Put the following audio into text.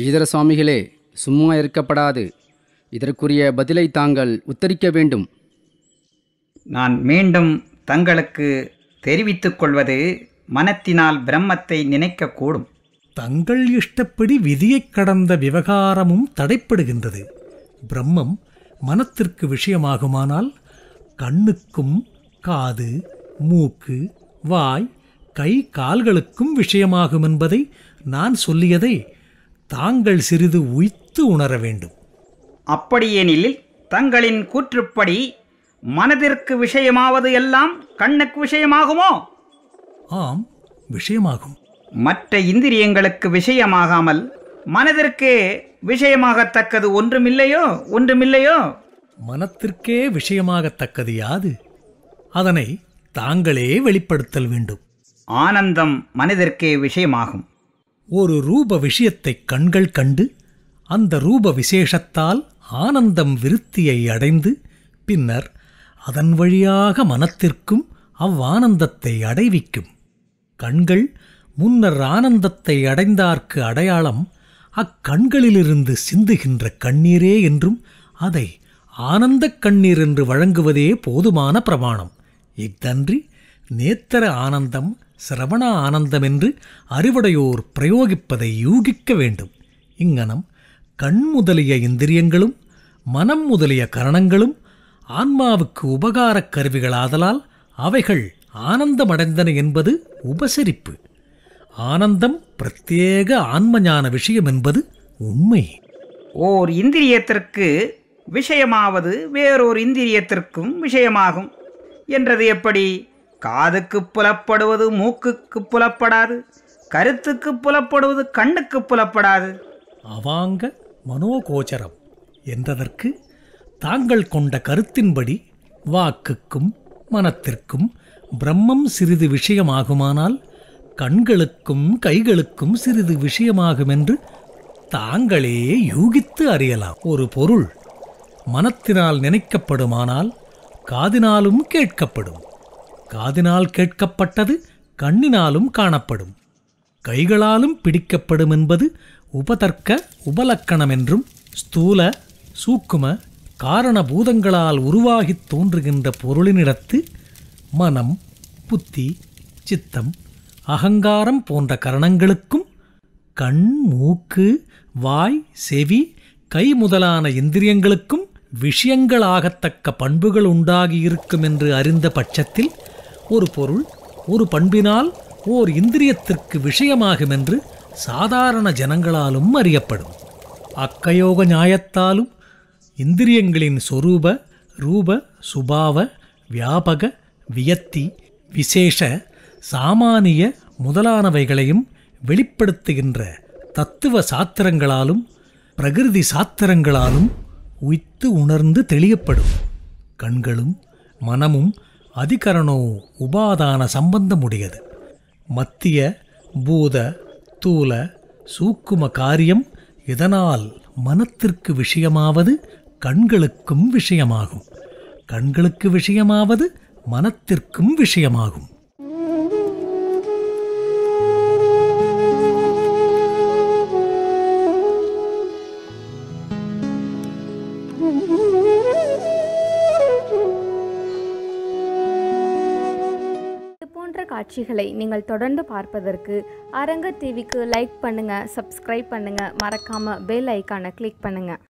ஸ்ரீதர சுவாமிகளே சும்மா இருக்கப்படாது இதற்குரிய பதிலை தாங்கள் உத்தரிக்க வேண்டும் நான் மீண்டும் தங்களுக்கு தெரிவித்துக் கொள்வது மனத்தினால் பிரம்மத்தை நினைக்கக்கூடும் தங்கள் இஷ்டப்படி விதியைக் கடந்த விவகாரமும் தடைப்படுகின்றது பிரம்மம் மனத்திற்கு விஷயமாகுமானால் கண்ணுக்கும் காது மூக்கு வாய் கை கால்களுக்கும் விஷயமாகும் என்பதை நான் சொல்லியதை தாங்கள் சிறிது உய்த்து உணர வேண்டும் அப்படியெனில் தங்களின் கூற்றுப்படி மனதிற்கு விஷயமாவது எல்லாம் கண்ணுக்கு விஷயமாகுமோ ஆம் விஷயமாகும் மற்ற இந்திரியங்களுக்கு விஷயமாகாமல் மனதிற்கே விஷயமாகத்தக்கது ஒன்றுமில்லையோ ஒன்றுமில்லையோ மனத்திற்கே விஷயமாகத்தக்கது யாது அதனை தாங்களே வெளிப்படுத்தல் வேண்டும் ஆனந்தம் மனதிற்கே விஷயமாகும் ஒரு ரூப விஷயத்தை கண்கள் கண்டு அந்த ரூப விசேஷத்தால் ஆனந்தம் விருத்தியை அடைந்து பின்னர் அதன் வழியாக மனத்திற்கும் அவ்வானந்தத்தை அடைவிக்கும் கண்கள் முன்னர் ஆனந்தத்தை அடைந்தார்க்கு அடையாளம் அக்கண்களிலிருந்து சிந்துகின்ற கண்ணீரே என்றும் அதை ஆனந்தக் கண்ணீர் என்று வழங்குவதே போதுமான பிரமாணம் இத்தன்றி நேத்திர ஆனந்தம் சிரவணா ஆனந்தம் என்று அறிவுடையோர் பிரயோகிப்பதை யூகிக்க வேண்டும் இங்கனம் கண் முதலிய இந்திரியங்களும் மனம் முதலிய கரணங்களும் ஆன்மாவுக்கு உபகாரக் கருவிகளாதலால் அவைகள் ஆனந்தமடைந்தன என்பது உபசரிப்பு ஆனந்தம் பிரத்யேக ஆன்மஞான விஷயம் என்பது உண்மை ஓர் இந்திரியத்திற்கு விஷயமாவது வேறொரு இந்திரியத்திற்கும் விஷயமாகும் என்றது எப்படி காதுக்கு புலப்படுவது மூக்குக்கு புலப்படாது கருத்துக்கு புலப்படுவது கண்ணுக்கு புலப்படாது அவாங்க மனோகோச்சரம் என்றதற்கு தாங்கள் கொண்ட கருத்தின்படி வாக்குக்கும் மனத்திற்கும் பிரம்மம் சிறிது விஷயமாகுமானால் கண்களுக்கும் கைகளுக்கும் சிறிது விஷயமாகும் என்று தாங்களே யூகித்து அறியலாம் ஒரு பொருள் மனத்தினால் நினைக்கப்படுமானால் காதினாலும் கேட்கப்படும் காதினால் கேட்கப்பட்டது கண்ணினாலும் காணப்படும் கைகளாலும் பிடிக்கப்படும் என்பது உபதர்க்க உபலக்கணம் என்றும் ஸ்தூல சூக்கும காரண பூதங்களால் உருவாகித் தோன்றுகின்ற பொருளினிடத்து மனம் புத்தி சித்தம் அகங்காரம் போன்ற கரணங்களுக்கும் கண் மூக்கு வாய் செவி கை முதலான இந்திரியங்களுக்கும் விஷயங்களாகத்தக்க பண்புகள் உண்டாகியிருக்கும் என்று அறிந்த பட்சத்தில் ஒரு பொருள் ஒரு பண்பினால் ஓர் இந்திரியத்திற்கு விஷயமாகும் என்று சாதாரண ஜனங்களாலும் அறியப்படும் அக்கயோக நியாயத்தாலும் இந்திரியங்களின் சொரூப ரூப சுபாவ வியாபக வியத்தி விசேஷ சாமானிய முதலானவைகளையும் வெளிப்படுத்துகின்ற தத்துவ சாத்திரங்களாலும் பிரகிருதி சாத்திரங்களாலும் உய்த்து உணர்ந்து தெளியப்படும் கண்களும் மனமும் அதிகரணோ உபாதான சம்பந்தமுடையது மத்திய பூத தூல சூக்கும காரியம் இதனால் மனத்திற்கு விஷயமாவது கண்களுக்கும் விஷயமாகும் கண்களுக்கு விஷயமாவது மனத்திற்கும் விஷயமாகும் காட்சிகளை நீங்கள் தொடர்ந்து பார்ப்பதற்கு அரங்க டிவிக்கு லைக் பண்ணுங்கள் சப்ஸ்கிரைப் பண்ணுங்கள் மறக்காமல் பெல் ஐக்கானை கிளிக் பண்ணுங்கள்